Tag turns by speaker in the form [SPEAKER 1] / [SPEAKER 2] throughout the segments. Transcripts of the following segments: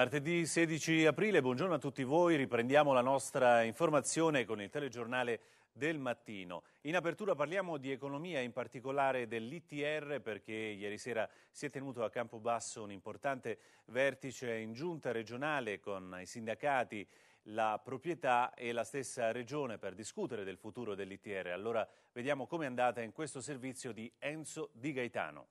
[SPEAKER 1] Martedì 16 aprile, buongiorno a tutti voi, riprendiamo la nostra informazione con il telegiornale del mattino. In apertura parliamo di economia, in particolare dell'ITR, perché ieri sera si è tenuto a Campobasso un importante vertice in giunta regionale con i sindacati, la proprietà e la stessa regione per discutere del futuro dell'ITR. Allora vediamo come è andata in questo servizio di Enzo Di Gaetano.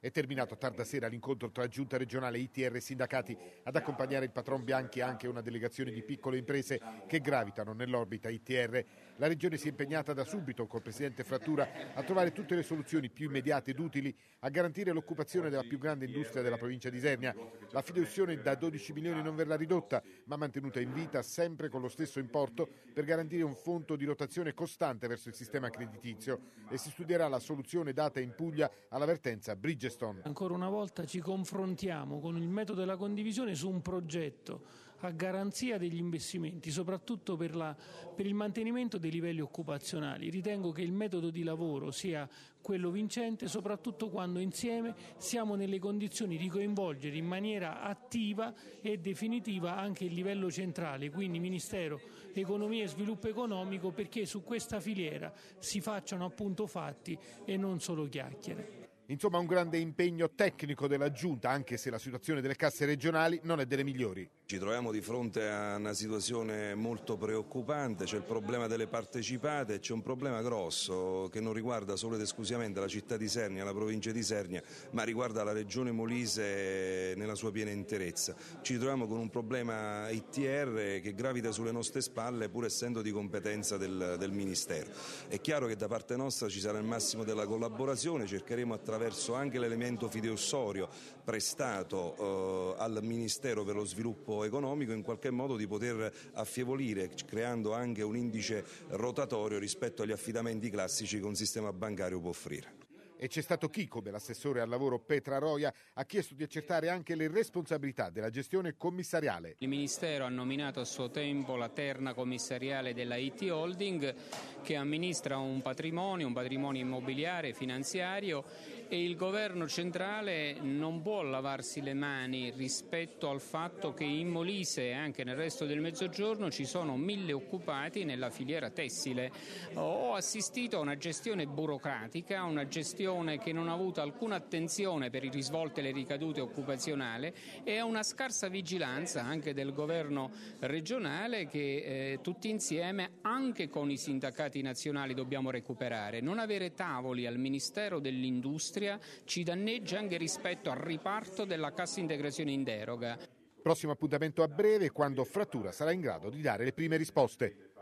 [SPEAKER 2] È terminato tarda sera l'incontro tra giunta regionale ITR e sindacati ad accompagnare il patron Bianchi anche una delegazione di piccole imprese che gravitano nell'orbita ITR. La regione si è impegnata da subito col presidente Frattura a trovare tutte le soluzioni più immediate ed utili a garantire l'occupazione della più grande industria della provincia di Isernia. La fideiussione da 12 milioni non verrà ridotta, ma mantenuta in vita sempre con lo stesso importo per garantire un fondo di rotazione costante verso il sistema creditizio e si studierà la soluzione data in Puglia alla vertenza Bridge Geston.
[SPEAKER 1] Ancora una volta ci confrontiamo con il metodo della condivisione su un progetto a garanzia degli investimenti, soprattutto per, la, per il mantenimento dei livelli occupazionali. Ritengo che il metodo di lavoro sia quello vincente, soprattutto quando insieme siamo nelle condizioni di coinvolgere in maniera attiva e definitiva anche il livello centrale, quindi Ministero Economia e Sviluppo Economico, perché su questa filiera si facciano appunto fatti e non solo chiacchiere.
[SPEAKER 2] Insomma un grande impegno tecnico della Giunta, anche se la situazione delle casse regionali non è delle migliori.
[SPEAKER 1] Ci troviamo di fronte a una situazione molto preoccupante, c'è il problema delle partecipate, c'è un problema grosso che non riguarda solo ed esclusivamente la città di Sernia, la provincia di Sernia, ma riguarda la regione Molise nella sua piena interezza. Ci troviamo con un problema ITR che gravita sulle nostre spalle pur essendo di competenza del, del Ministero. È chiaro che da parte nostra ci sarà il massimo della collaborazione, cercheremo attraverso attraverso anche l'elemento fideossorio prestato eh, al Ministero per lo Sviluppo Economico in qualche modo di poter affievolire creando anche un indice rotatorio rispetto agli affidamenti classici che un sistema bancario può offrire
[SPEAKER 2] e c'è stato chi, come l'assessore al lavoro Petra Roia, ha chiesto di accertare anche le responsabilità della gestione commissariale. Il Ministero ha nominato a suo tempo la terna commissariale della IT Holding che amministra un patrimonio, un patrimonio immobiliare, finanziario e il governo centrale non può lavarsi le mani rispetto al fatto che in Molise e anche nel resto del Mezzogiorno ci sono mille occupati nella filiera tessile. Ho assistito a una gestione burocratica, una gestione che non ha avuto alcuna attenzione per i risvolti e le ricadute occupazionali e a una scarsa vigilanza anche del governo regionale che eh, tutti insieme, anche con i sindacati nazionali, dobbiamo recuperare. Non avere tavoli al Ministero dell'Industria industria ci danneggia anche rispetto al riparto della cassa integrazione in deroga. Prossimo appuntamento a breve quando Frattura sarà in grado di dare le prime risposte.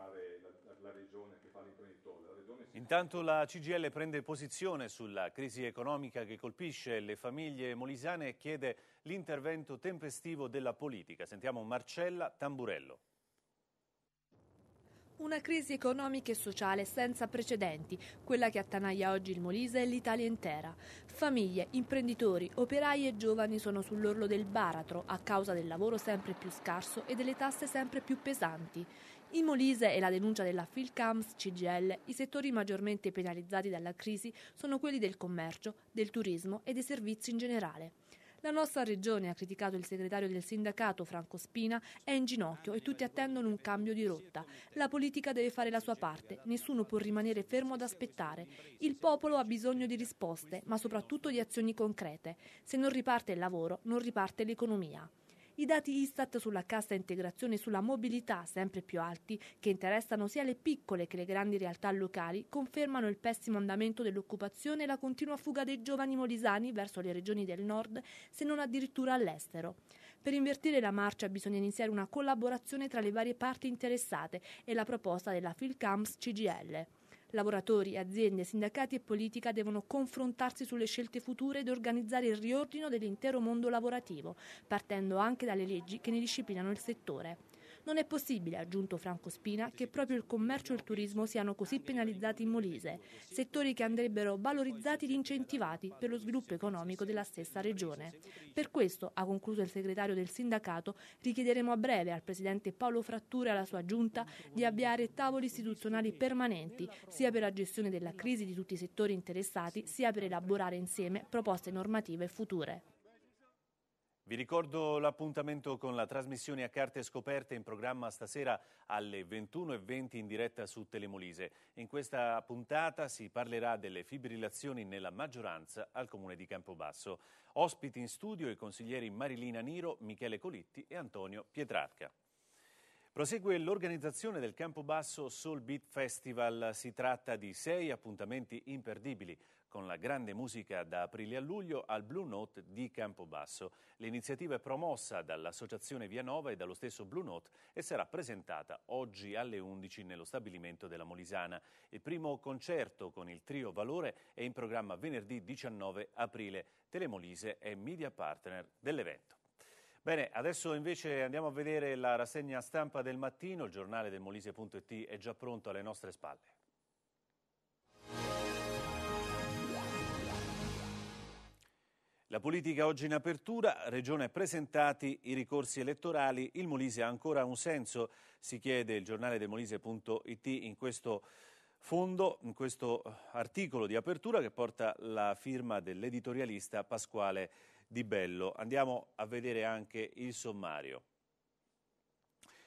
[SPEAKER 1] Intanto la CGL prende posizione sulla crisi economica che colpisce le famiglie molisane e chiede l'intervento tempestivo della politica. Sentiamo Marcella Tamburello.
[SPEAKER 3] Una crisi economica e sociale senza precedenti, quella che attanaglia oggi il Molise e l'Italia intera. Famiglie, imprenditori, operai e giovani sono sull'orlo del baratro a causa del lavoro sempre più scarso e delle tasse sempre più pesanti. In Molise e la denuncia della Filcams CGL, i settori maggiormente penalizzati dalla crisi sono quelli del commercio, del turismo e dei servizi in generale. La nostra regione, ha criticato il segretario del sindacato Franco Spina, è in ginocchio e tutti attendono un cambio di rotta. La politica deve fare la sua parte, nessuno può rimanere fermo ad aspettare. Il popolo ha bisogno di risposte, ma soprattutto di azioni concrete. Se non riparte il lavoro, non riparte l'economia. I dati Istat sulla cassa integrazione e sulla mobilità sempre più alti, che interessano sia le piccole che le grandi realtà locali, confermano il pessimo andamento dell'occupazione e la continua fuga dei giovani molisani verso le regioni del nord, se non addirittura all'estero. Per invertire la marcia bisogna iniziare una collaborazione tra le varie parti interessate e la proposta della Filcams CGL. Lavoratori, aziende, sindacati e politica devono confrontarsi sulle scelte future ed organizzare il riordino dell'intero mondo lavorativo, partendo anche dalle leggi che ne disciplinano il settore. Non è possibile, ha aggiunto Franco Spina, che proprio il commercio e il turismo siano così penalizzati in Molise, settori che andrebbero valorizzati ed incentivati per lo sviluppo economico della stessa regione. Per questo, ha concluso il segretario del sindacato, richiederemo a breve al presidente Paolo Frattura e alla sua giunta di avviare tavoli istituzionali permanenti, sia per la gestione della crisi di tutti i settori interessati, sia per elaborare insieme proposte normative future.
[SPEAKER 1] Vi ricordo l'appuntamento con la trasmissione a carte scoperte in programma stasera alle 21.20 in diretta su Telemolise. In questa puntata si parlerà delle fibrillazioni nella maggioranza al comune di Campobasso. Ospiti in studio i consiglieri Marilina Niro, Michele Colitti e Antonio Pietrarca. Prosegue l'organizzazione del Campobasso Soul Beat Festival. Si tratta di sei appuntamenti imperdibili con la grande musica da aprile a luglio al Blue Note di Campobasso. L'iniziativa è promossa dall'Associazione Via Nova e dallo stesso Blue Note e sarà presentata oggi alle 11 nello stabilimento della Molisana. Il primo concerto con il trio Valore è in programma venerdì 19 aprile. Telemolise è media partner dell'evento. Bene, adesso invece andiamo a vedere la rassegna stampa del mattino, il giornale del Molise.it è già pronto alle nostre spalle. La politica oggi in apertura, Regione presentati i ricorsi elettorali, il Molise ha ancora un senso, si chiede il giornale del Molise.it in questo fondo, in questo eh, articolo di apertura che porta la firma dell'editorialista Pasquale Di Bello. Andiamo a vedere anche il sommario.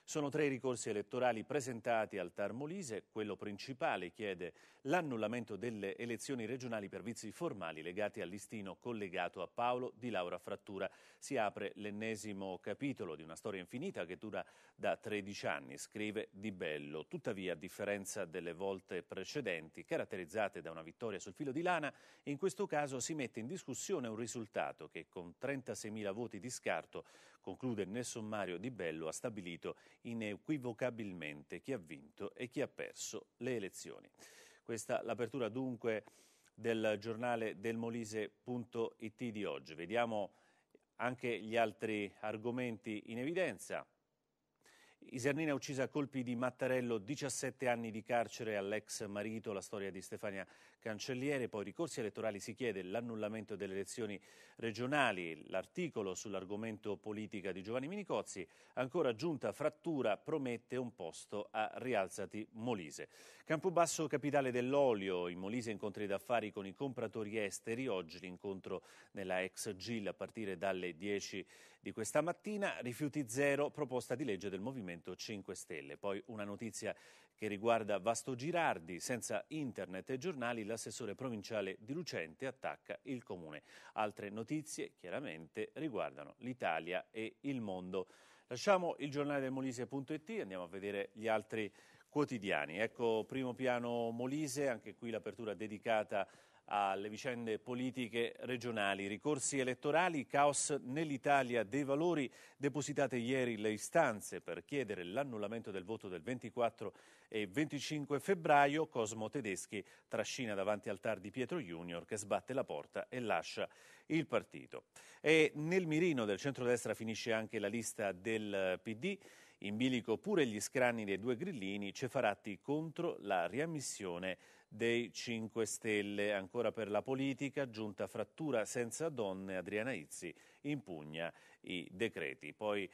[SPEAKER 1] Sono tre i ricorsi elettorali presentati al Tarmolise. Quello principale chiede l'annullamento delle elezioni regionali per vizi formali legati al collegato a Paolo di Laura Frattura. Si apre l'ennesimo capitolo di una storia infinita che dura da 13 anni, scrive Di Bello. Tuttavia, a differenza delle volte precedenti, caratterizzate da una vittoria sul filo di lana, in questo caso si mette in discussione un risultato che con 36.000 voti di scarto conclude nel sommario di Bello, ha stabilito inequivocabilmente chi ha vinto e chi ha perso le elezioni. Questa l'apertura dunque del giornale delmolise.it di oggi. Vediamo anche gli altri argomenti in evidenza. Isernina uccisa a colpi di mattarello, 17 anni di carcere all'ex marito, la storia di Stefania cancelliere. Poi ricorsi elettorali si chiede l'annullamento delle elezioni regionali, l'articolo sull'argomento politica di Giovanni Minicozzi, ancora giunta frattura promette un posto a Rialzati Molise. Campobasso capitale dell'olio, in Molise incontri d'affari con i compratori esteri, oggi l'incontro nella ex GIL a partire dalle 10 di questa mattina, rifiuti zero, proposta di legge del Movimento 5 Stelle. Poi una notizia che riguarda Vasto Girardi. Senza internet e giornali, l'assessore provinciale di Lucente attacca il comune. Altre notizie, chiaramente, riguardano l'Italia e il mondo. Lasciamo il giornale del Molise.it andiamo a vedere gli altri quotidiani. Ecco, primo piano Molise, anche qui l'apertura dedicata alle vicende politiche regionali, ricorsi elettorali, caos nell'Italia dei valori, depositate ieri le istanze per chiedere l'annullamento del voto del 24 e 25 febbraio, Cosmo Tedeschi trascina davanti al TAR di Pietro Junior che sbatte la porta e lascia il partito. E nel mirino del centrodestra finisce anche la lista del PD, in bilico pure gli scranni dei due grillini, Cefaratti contro la riammissione dei 5 Stelle. Ancora per la politica, giunta frattura senza donne, Adriana Izzi impugna i decreti. Poi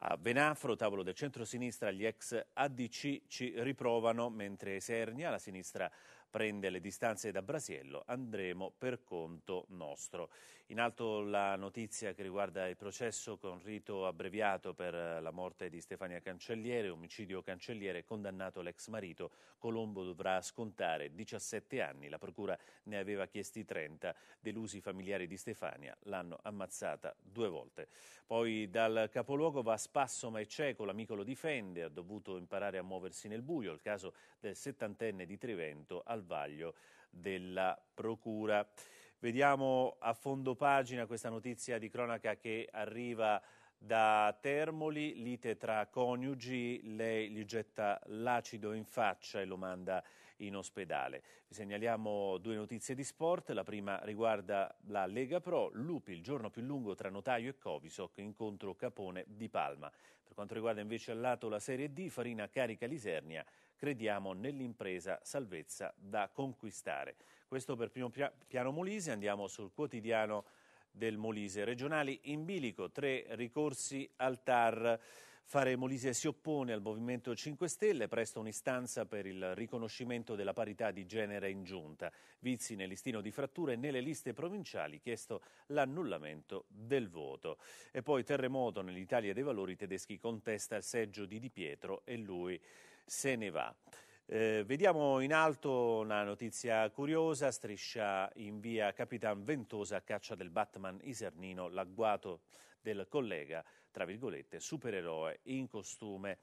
[SPEAKER 1] a Venafro, tavolo del centro-sinistra, gli ex ADC ci riprovano, mentre Sernia, la sinistra prende le distanze da Brasiello, andremo per conto nostro. In alto la notizia che riguarda il processo con rito abbreviato per eh, la morte di Stefania Cancelliere, omicidio Cancelliere, condannato l'ex marito. Colombo dovrà scontare 17 anni, la procura ne aveva chiesti 30, delusi i familiari di Stefania l'hanno ammazzata due volte. Poi dal capoluogo va a spasso ma è cieco, l'amico lo difende, ha dovuto imparare a muoversi nel buio, il caso del settantenne di Trivento al al vaglio della Procura. Vediamo a fondo pagina questa notizia di cronaca che arriva da Termoli, lite tra coniugi, lei gli getta l'acido in faccia e lo manda in ospedale. Vi segnaliamo due notizie di sport, la prima riguarda la Lega Pro, Lupi il giorno più lungo tra Notaio e Covisoc, incontro Capone di Palma. Per quanto riguarda invece al lato la Serie D, Farina carica Lisernia crediamo nell'impresa salvezza da conquistare. Questo per primo piano Molise, andiamo sul quotidiano del Molise. Regionali in bilico, tre ricorsi al TAR. Fare Molise si oppone al Movimento 5 Stelle, presta un'istanza per il riconoscimento della parità di genere in giunta. Vizi nel listino di fratture e nelle liste provinciali, chiesto l'annullamento del voto. E poi terremoto nell'Italia dei valori tedeschi contesta il seggio di Di Pietro e lui se ne va. Eh, vediamo in alto una notizia curiosa, striscia in via Capitan Ventosa a caccia del Batman Isernino, l'agguato del collega, tra virgolette, supereroe in costume.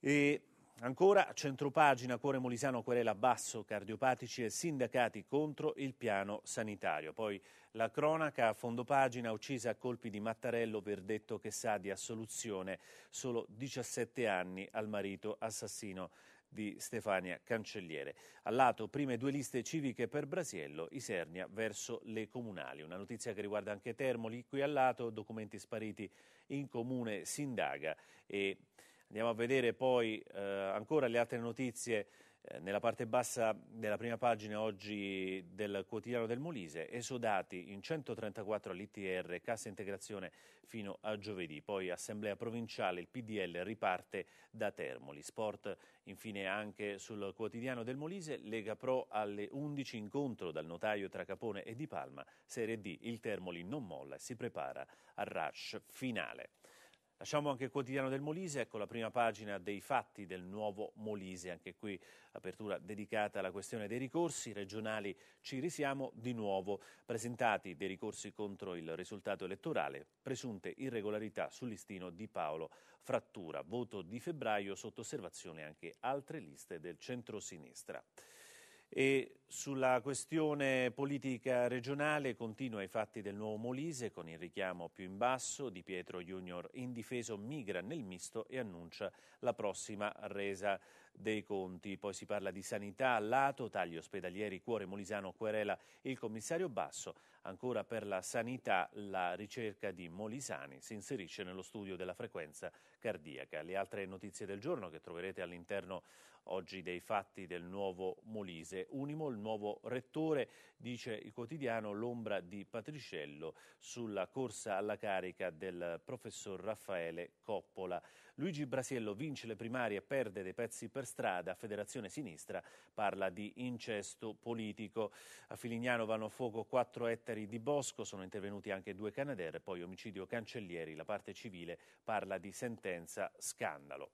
[SPEAKER 1] E Ancora a centropagina Cuore Molisano querela Basso, cardiopatici e sindacati contro il piano sanitario. Poi la cronaca a fondo pagina uccisa a colpi di mattarello verdetto che sa di assoluzione solo 17 anni al marito assassino di Stefania Cancelliere. Al lato prime due liste civiche per Brasiello, Isernia verso le comunali. Una notizia che riguarda anche Termoli, qui al lato documenti spariti in comune si indaga e Andiamo a vedere poi eh, ancora le altre notizie eh, nella parte bassa della prima pagina oggi del quotidiano del Molise, esodati in 134 all'ITR, cassa integrazione fino a giovedì, poi assemblea provinciale, il PDL riparte da Termoli, sport infine anche sul quotidiano del Molise, Lega Pro alle 11 incontro dal notaio tra Capone e Di Palma, Serie D, il Termoli non molla e si prepara al rush finale. Lasciamo anche il quotidiano del Molise, ecco la prima pagina dei fatti del nuovo Molise, anche qui apertura dedicata alla questione dei ricorsi regionali, ci risiamo di nuovo, presentati dei ricorsi contro il risultato elettorale, presunte irregolarità sul listino di Paolo Frattura, voto di febbraio sotto osservazione anche altre liste del centrosinistra. sinistra e sulla questione politica regionale continua i fatti del nuovo Molise con il richiamo più in basso di Pietro Junior indifeso migra nel misto e annuncia la prossima resa dei conti. Poi si parla di sanità, lato, tagli ospedalieri, cuore molisano, querela il commissario Basso. Ancora per la sanità la ricerca di Molisani si inserisce nello studio della frequenza cardiaca. Le altre notizie del giorno che troverete all'interno oggi dei fatti del nuovo Molise. Unimo, il nuovo rettore, dice il quotidiano, l'ombra di Patriciello sulla corsa alla carica del professor Raffaele Coppola. Luigi Brasiello vince le primarie, e perde dei pezzi per strada, Federazione Sinistra parla di incesto politico. A Filignano vanno a fuoco 4 ettari di bosco, sono intervenuti anche due Canadair, poi omicidio Cancellieri, la parte civile parla di sentenza scandalo.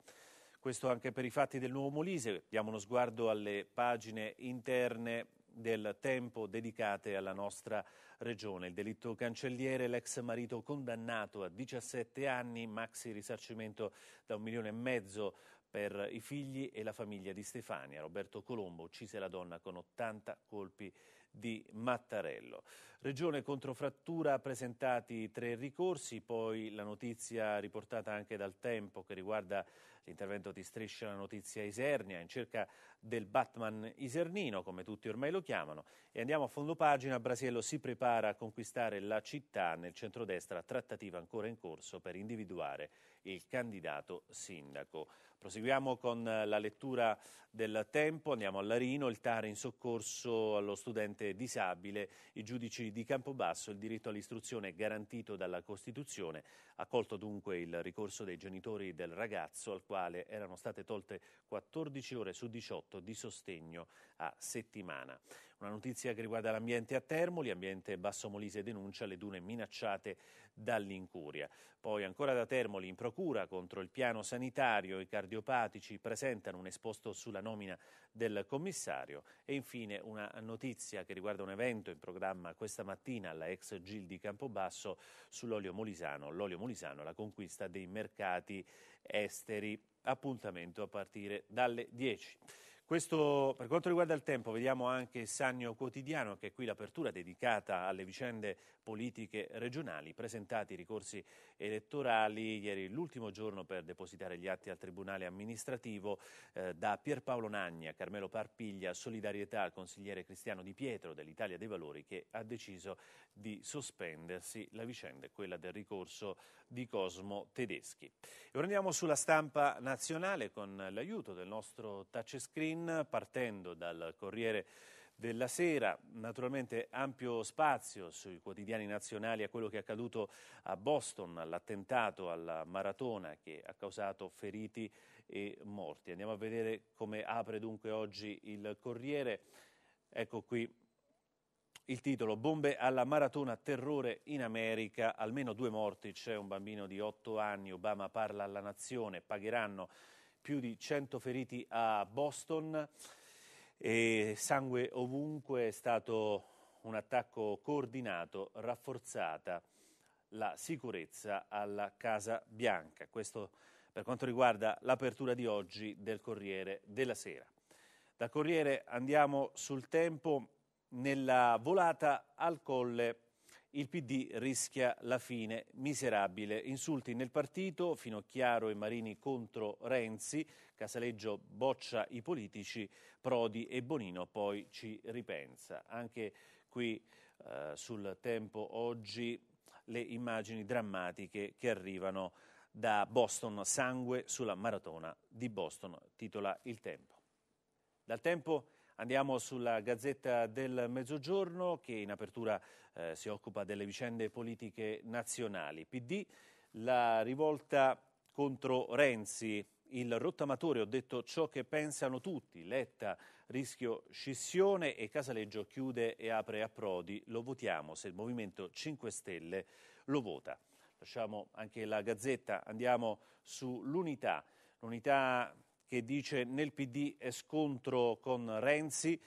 [SPEAKER 1] Questo anche per i fatti del Nuovo Molise. Diamo uno sguardo alle pagine interne del tempo dedicate alla nostra regione. Il delitto cancelliere, l'ex marito condannato a 17 anni, maxi risarcimento da un milione e mezzo per i figli e la famiglia di Stefania. Roberto Colombo uccise la donna con 80 colpi di mattarello. Regione contro frattura presentati tre ricorsi, poi la notizia riportata anche dal tempo che riguarda l'intervento di Striscia la notizia Isernia in cerca del Batman Isernino, come tutti ormai lo chiamano. E andiamo a fondo pagina, Brasiello si prepara a conquistare la città nel centrodestra, trattativa ancora in corso per individuare il candidato sindaco. Proseguiamo con eh, la lettura del tempo, andiamo a Larino, il TAR in soccorso allo studente disabile, i giudici di Campobasso, il diritto all'istruzione garantito dalla Costituzione, accolto dunque il ricorso dei genitori del ragazzo al quale erano state tolte 14 ore su 18 di sostegno a settimana. Una notizia che riguarda l'ambiente a Termoli, ambiente Basso Molise denuncia le dune minacciate dall'incuria. Poi ancora da Termoli in procura contro il piano sanitario, i car- cardiopatici presentano un esposto sulla nomina del commissario e infine una notizia che riguarda un evento in programma questa mattina alla ex GIL di Campobasso sull'olio molisano, l'olio molisano la conquista dei mercati esteri appuntamento a partire dalle 10. Questo, per quanto riguarda il tempo, vediamo anche Sannio Quotidiano, che è qui l'apertura dedicata alle vicende politiche regionali, presentati i ricorsi elettorali ieri l'ultimo giorno per depositare gli atti al Tribunale amministrativo eh, da Pierpaolo Nagna, Carmelo Parpiglia, solidarietà al consigliere Cristiano Di Pietro dell'Italia dei Valori che ha deciso di sospendersi la vicenda, quella del ricorso di Cosmo Tedeschi. E ora andiamo sulla stampa nazionale con l'aiuto del nostro touchscreen partendo dal Corriere della sera. Naturalmente ampio spazio sui quotidiani nazionali a quello che è accaduto a Boston, all'attentato alla maratona che ha causato feriti e morti. Andiamo a vedere come apre dunque oggi il Corriere. Ecco qui il titolo Bombe alla maratona terrore in America, almeno due morti, c'è un bambino di otto anni, Obama parla alla nazione, pagheranno più di 100 feriti a Boston e sangue ovunque è stato un attacco coordinato, rafforzata la sicurezza alla Casa Bianca. Questo per quanto riguarda l'apertura di oggi del Corriere della Sera. Da Corriere andiamo sul tempo nella volata al Colle il PD rischia la fine miserabile. Insulti nel partito, Finocchiaro e Marini contro Renzi, Casaleggio boccia i politici, Prodi e Bonino poi ci ripensa. Anche qui eh, sul tempo oggi le immagini drammatiche che arrivano da Boston, sangue sulla maratona di Boston, titola il tempo. Dal tempo Andiamo sulla Gazzetta del Mezzogiorno che in apertura eh, si occupa delle vicende politiche nazionali. PD, la rivolta contro Renzi, il rottamatore, ho detto ciò che pensano tutti, Letta, rischio scissione e Casaleggio chiude e apre a Prodi, lo votiamo se il Movimento 5 Stelle lo vota. Lasciamo anche la Gazzetta, andiamo sull'unità. L'unità che dice nel PD è scontro con Renzi.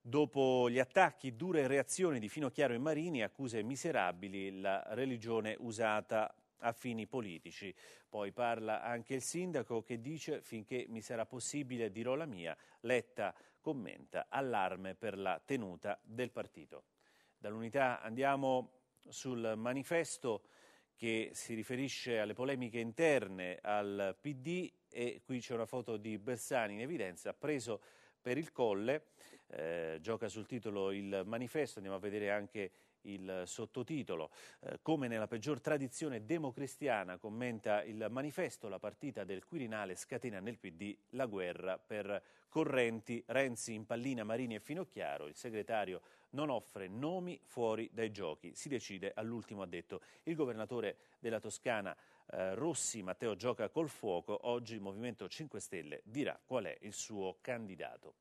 [SPEAKER 1] Dopo gli attacchi, dure reazioni di Finocchiaro e Marini, accuse miserabili, la religione usata a fini politici. Poi parla anche il sindaco che dice finché mi sarà possibile dirò la mia. Letta commenta allarme per la tenuta del partito. Dall'unità andiamo sul manifesto che si riferisce alle polemiche interne al PD e qui c'è una foto di Bersani in evidenza, preso per il colle, eh, gioca sul titolo il manifesto, andiamo a vedere anche il sottotitolo. Eh, come nella peggior tradizione democristiana, commenta il manifesto, la partita del Quirinale scatena nel PD la guerra per correnti. Renzi in pallina, Marini e Finocchiaro, il segretario non offre nomi fuori dai giochi. Si decide all'ultimo addetto. Il governatore della Toscana eh, Rossi, Matteo Gioca col fuoco, oggi il Movimento 5 Stelle dirà qual è il suo candidato.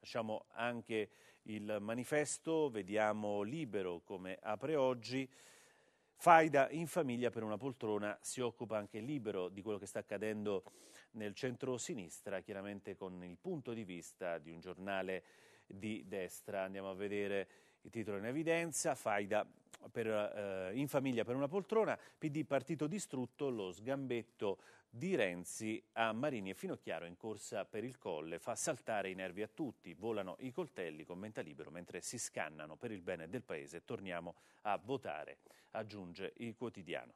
[SPEAKER 1] Lasciamo anche il manifesto, vediamo libero come apre oggi. Faida in famiglia per una poltrona si occupa anche libero di quello che sta accadendo nel centro-sinistra, chiaramente con il punto di vista di un giornale di destra. Andiamo a vedere il titolo in evidenza, Faida per, eh, in famiglia per una poltrona, PD partito distrutto, lo sgambetto di Renzi a Marini e Finocchiaro in corsa per il colle, fa saltare i nervi a tutti, volano i coltelli, commenta libero, mentre si scannano per il bene del paese, torniamo a votare, aggiunge il quotidiano.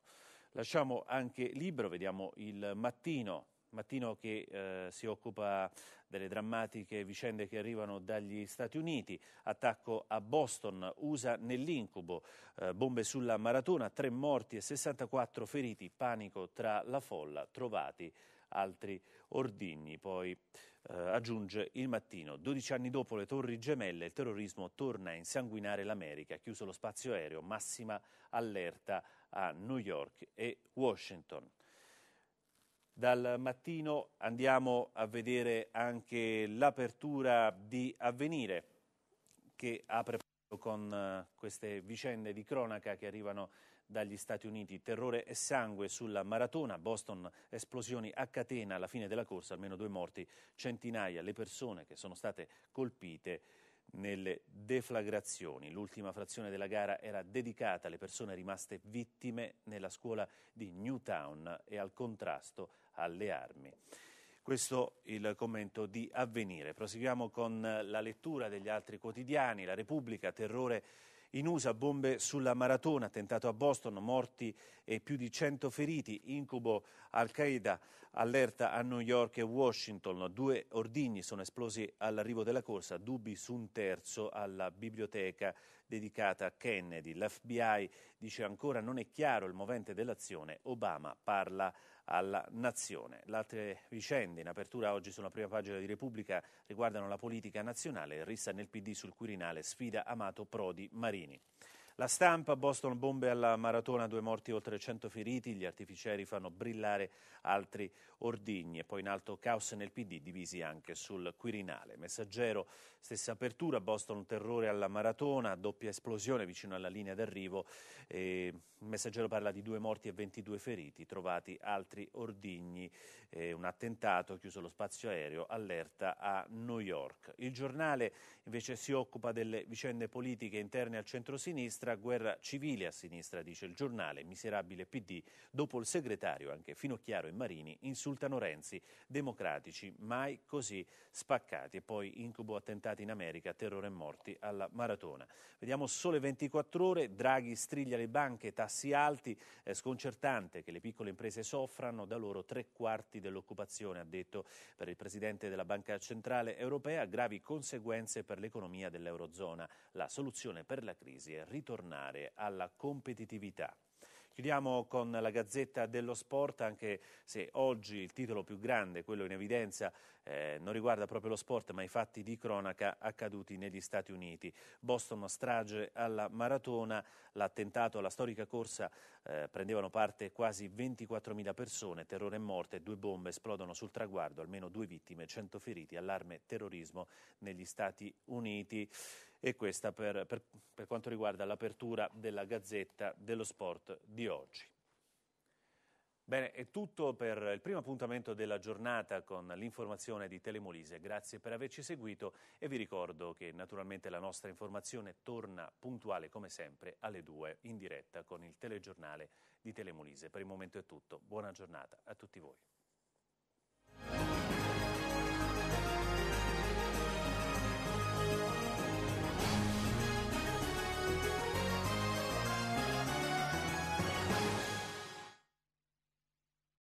[SPEAKER 1] Lasciamo anche libero, vediamo il mattino, mattino che eh, si occupa delle drammatiche vicende che arrivano dagli Stati Uniti, attacco a Boston, USA nell'incubo, eh, bombe sulla maratona, tre morti e 64 feriti, panico tra la folla, trovati altri ordigni. Poi eh, aggiunge il mattino, 12 anni dopo le torri gemelle, il terrorismo torna a insanguinare l'America, chiuso lo spazio aereo, massima allerta a New York e Washington. Dal mattino andiamo a vedere anche l'apertura di Avvenire che apre con eh, queste vicende di cronaca che arrivano dagli Stati Uniti. Terrore e sangue sulla maratona, Boston, esplosioni a catena alla fine della corsa, almeno due morti, centinaia le persone che sono state colpite nelle deflagrazioni. L'ultima frazione della gara era dedicata alle persone rimaste vittime nella scuola di Newtown e al contrasto alle armi. Questo il commento di avvenire. Proseguiamo con la lettura degli altri quotidiani. La Repubblica, terrore in USA bombe sulla maratona, attentato a Boston, morti e più di 100 feriti, incubo Al-Qaeda, allerta a New York e Washington, due ordigni sono esplosi all'arrivo della corsa, dubbi su un terzo alla biblioteca dedicata a Kennedy. L'FBI dice ancora non è chiaro il movente dell'azione, Obama parla alla nazione. Le altre vicende in apertura oggi sulla prima pagina di Repubblica riguardano la politica nazionale, rissa nel PD sul Quirinale, sfida Amato Prodi Marini. La stampa, Boston bombe alla maratona, due morti oltre 100 feriti, gli artificieri fanno brillare altri ordigni e poi in alto caos nel PD divisi anche sul Quirinale. Messaggero, stessa apertura, Boston terrore alla maratona, doppia esplosione vicino alla linea d'arrivo. il messaggero parla di due morti e 22 feriti, trovati altri ordigni, eh, un attentato, chiuso lo spazio aereo, allerta a New York. Il giornale invece si occupa delle vicende politiche interne al centro-sinistra sinistra, guerra civile a sinistra, dice il giornale, miserabile PD, dopo il segretario, anche Finocchiaro e Marini, insultano Renzi, democratici, mai così spaccati. E poi incubo attentati in America, terrore e morti alla maratona. Vediamo sole 24 ore, Draghi striglia le banche, tassi alti, è sconcertante che le piccole imprese soffrano, da loro tre quarti dell'occupazione, ha detto per il Presidente della Banca Centrale Europea, gravi conseguenze per l'economia dell'Eurozona. La soluzione per la crisi è ritornata tornare alla competitività. Chiudiamo con la Gazzetta dello Sport, anche se oggi il titolo più grande, quello in evidenza, eh, non riguarda proprio lo sport, ma i fatti di cronaca accaduti negli Stati Uniti. Boston strage alla maratona, l'attentato alla storica corsa eh, prendevano parte quasi 24.000 persone, terrore e morte, due bombe esplodono sul traguardo, almeno due vittime, 100 feriti, allarme terrorismo negli Stati Uniti e questa per, per, per quanto riguarda l'apertura della Gazzetta dello Sport di oggi. Bene, è tutto per il primo appuntamento della giornata con l'informazione di Telemolise. Grazie per averci seguito e vi ricordo che naturalmente la nostra informazione torna puntuale come sempre alle 2 in diretta con il telegiornale di Telemolise. Per il momento è tutto, buona giornata a tutti voi.